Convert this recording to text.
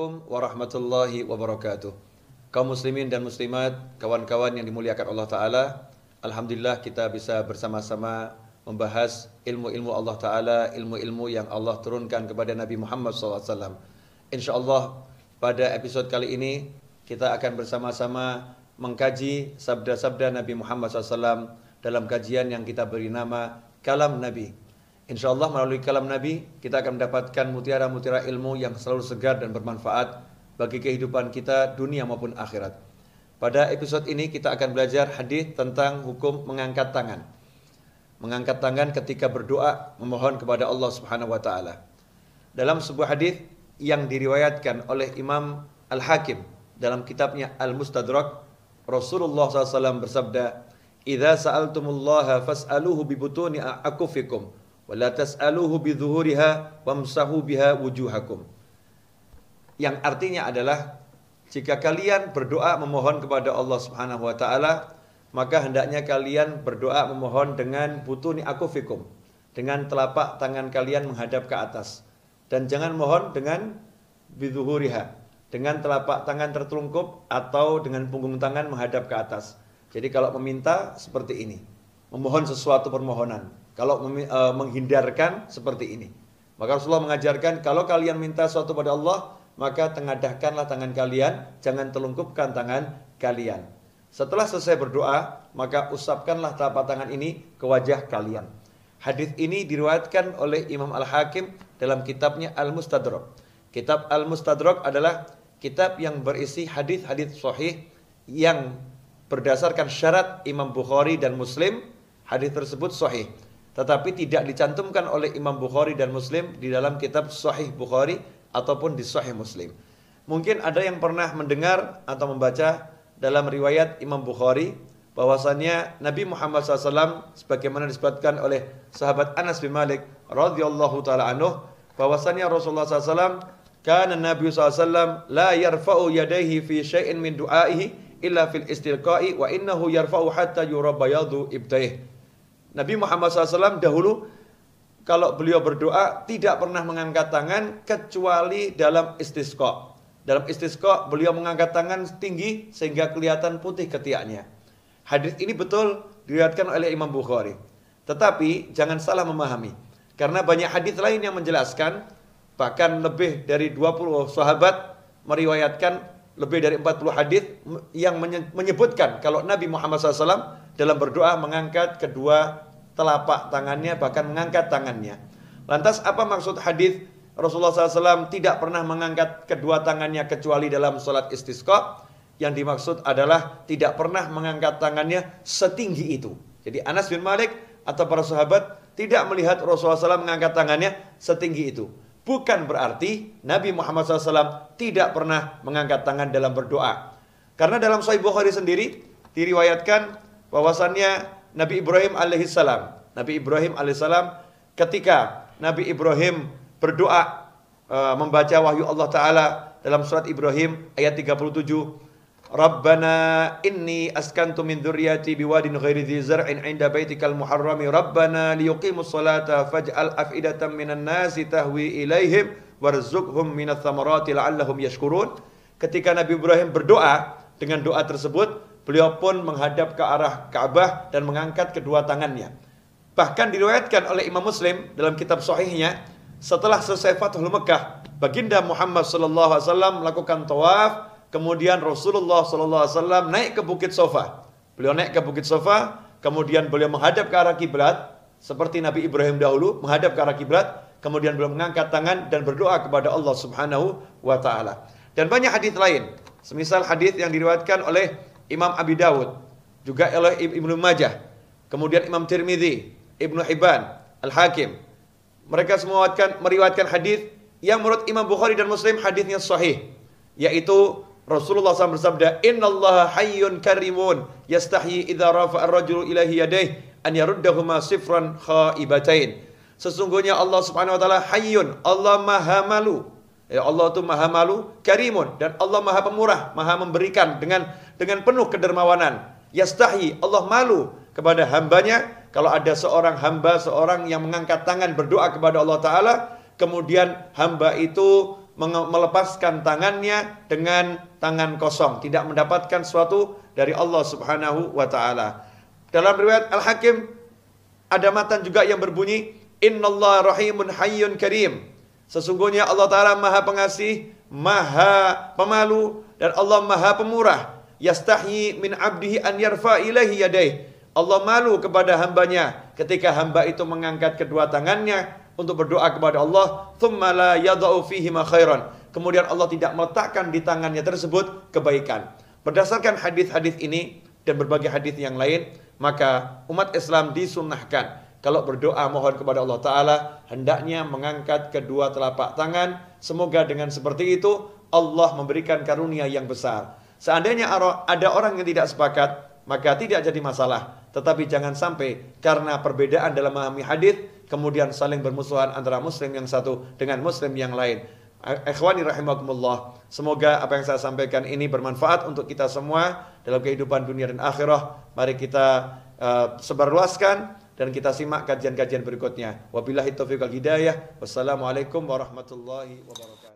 Assalamualaikum warahmatullahi wabarakatuh. Kaum muslimin dan muslimat, kawan-kawan yang dimuliakan Allah Ta'ala, Alhamdulillah kita bisa bersama-sama membahas ilmu-ilmu Allah Ta'ala, ilmu-ilmu yang Allah turunkan kepada Nabi Muhammad SAW. Insya Allah pada episode kali ini kita akan bersama-sama mengkaji sabda-sabda Nabi Muhammad SAW dalam kajian yang kita beri nama Kalam Nabi. Insya Allah melalui kalam Nabi kita akan mendapatkan mutiara-mutiara ilmu yang selalu segar dan bermanfaat bagi kehidupan kita dunia maupun akhirat. Pada episode ini kita akan belajar hadis tentang hukum mengangkat tangan. Mengangkat tangan ketika berdoa memohon kepada Allah Subhanahu wa taala. Dalam sebuah hadis yang diriwayatkan oleh Imam Al-Hakim dalam kitabnya Al-Mustadrak, Rasulullah SAW bersabda, "Idza sa'altumullaha fas'aluhu bibutuni akufikum." Wala tas'aluhu bidhuhuriha wamsahu biha wujuhakum. Yang artinya adalah jika kalian berdoa memohon kepada Allah Subhanahu wa taala, maka hendaknya kalian berdoa memohon dengan butuni akufikum, dengan telapak tangan kalian menghadap ke atas dan jangan mohon dengan bidhuhuriha, dengan telapak tangan tertelungkup atau dengan punggung tangan menghadap ke atas. Jadi kalau meminta seperti ini, memohon sesuatu permohonan kalau e, menghindarkan seperti ini. Maka Rasulullah mengajarkan kalau kalian minta sesuatu pada Allah, maka tengadahkanlah tangan kalian, jangan telungkupkan tangan kalian. Setelah selesai berdoa, maka usapkanlah telapak tangan ini ke wajah kalian. Hadis ini diriwayatkan oleh Imam Al-Hakim dalam kitabnya Al-Mustadrak. Kitab Al-Mustadrak adalah kitab yang berisi hadis-hadis sahih yang berdasarkan syarat Imam Bukhari dan Muslim, hadis tersebut sahih tetapi tidak dicantumkan oleh Imam Bukhari dan Muslim di dalam kitab Sahih Bukhari ataupun di Sahih Muslim. Mungkin ada yang pernah mendengar atau membaca dalam riwayat Imam Bukhari bahwasannya Nabi Muhammad SAW sebagaimana disebutkan oleh sahabat Anas bin Malik radhiyallahu taala anhu bahwasanya Rasulullah SAW karena Nabi SAW la yarfa'u yadaihi fi syai'in min du'aihi illa fil istilqa'i wa innahu yarfa'u hatta yurabayadu ibtaih Nabi Muhammad SAW dahulu kalau beliau berdoa tidak pernah mengangkat tangan kecuali dalam istisqa. Dalam istisqa beliau mengangkat tangan tinggi sehingga kelihatan putih ketiaknya. Hadis ini betul dilihatkan oleh Imam Bukhari. Tetapi jangan salah memahami karena banyak hadis lain yang menjelaskan bahkan lebih dari 20 sahabat meriwayatkan lebih dari 40 hadis yang menyebutkan kalau Nabi Muhammad SAW dalam berdoa mengangkat kedua telapak tangannya bahkan mengangkat tangannya. Lantas apa maksud hadis Rasulullah SAW tidak pernah mengangkat kedua tangannya kecuali dalam sholat istisqa? Yang dimaksud adalah tidak pernah mengangkat tangannya setinggi itu. Jadi Anas bin Malik atau para sahabat tidak melihat Rasulullah SAW mengangkat tangannya setinggi itu. Bukan berarti Nabi Muhammad SAW tidak pernah mengangkat tangan dalam berdoa. Karena dalam Sahih Bukhari sendiri diriwayatkan bahwasannya Nabi Ibrahim alaihissalam Nabi Ibrahim alaihissalam ketika Nabi Ibrahim berdoa uh, membaca wahyu Allah taala dalam surat Ibrahim ayat 37 Rabbana inni askantu min dzurriyyati biwadin ghairi dzi zar'in 'inda baitikal muharrami rabbana liyuqimus salata faj'al af'idatan minan nasi tahwi ilaihim warzuqhum minats thamarati la'allahum yashkurun ketika Nabi Ibrahim berdoa dengan doa tersebut beliau pun menghadap ke arah Ka'bah dan mengangkat kedua tangannya. Bahkan diriwayatkan oleh Imam Muslim dalam kitab sahihnya, setelah selesai Fathul Mekah, Baginda Muhammad sallallahu alaihi wasallam melakukan tawaf, kemudian Rasulullah sallallahu alaihi wasallam naik ke Bukit Sofa. Beliau naik ke Bukit Sofa, kemudian beliau menghadap ke arah kiblat seperti Nabi Ibrahim dahulu menghadap ke arah kiblat, kemudian beliau mengangkat tangan dan berdoa kepada Allah Subhanahu wa taala. Dan banyak hadis lain, semisal hadis yang diriwayatkan oleh Imam Abi Dawud, juga oleh Ibnu Majah, kemudian Imam Tirmidzi, Ibnu Hibban, Al-Hakim. Mereka semua meriwayatkan, meriwayatkan hadis yang menurut Imam Bukhari dan Muslim hadisnya sahih, yaitu Rasulullah SAW bersabda, Inna Allah hayyun karimun, yastahyi idha rafa'ar rajulu ilahi yadaih, an yaruddahuma sifran khaibatain. Sesungguhnya Allah Subhanahu wa taala hayyun, Allah Maha Malu, Ya Allah itu maha malu, karimun dan Allah maha pemurah, maha memberikan dengan dengan penuh kedermawanan. Yastahi, Allah malu kepada hambanya kalau ada seorang hamba, seorang yang mengangkat tangan berdoa kepada Allah Ta'ala Kemudian hamba itu melepaskan tangannya dengan tangan kosong Tidak mendapatkan sesuatu dari Allah Subhanahu wa Ta'ala Dalam riwayat Al-Hakim ada matan juga yang berbunyi Inna Allah rahimun hayyun karim Sesungguhnya Allah Ta'ala maha pengasih, maha pemalu, dan Allah maha pemurah. Yastahi min abdihi an yarfa ilahi yadaih. Allah malu kepada hambanya ketika hamba itu mengangkat kedua tangannya untuk berdoa kepada Allah. Thumma la yada'u fihima khairan. Kemudian Allah tidak meletakkan di tangannya tersebut kebaikan. Berdasarkan hadis-hadis ini dan berbagai hadis yang lain, maka umat Islam disunnahkan kalau berdoa mohon kepada Allah Ta'ala, hendaknya mengangkat kedua telapak tangan. Semoga dengan seperti itu, Allah memberikan karunia yang besar. Seandainya ada orang yang tidak sepakat, maka tidak jadi masalah. Tetapi jangan sampai karena perbedaan dalam memahami hadis kemudian saling bermusuhan antara muslim yang satu dengan muslim yang lain. Ikhwani rahimakumullah. Semoga apa yang saya sampaikan ini bermanfaat untuk kita semua dalam kehidupan dunia dan akhirah. Mari kita uh, sebarluaskan dan kita simak kajian-kajian berikutnya. Wabillahi taufiq wal hidayah. Wassalamualaikum warahmatullahi wabarakatuh.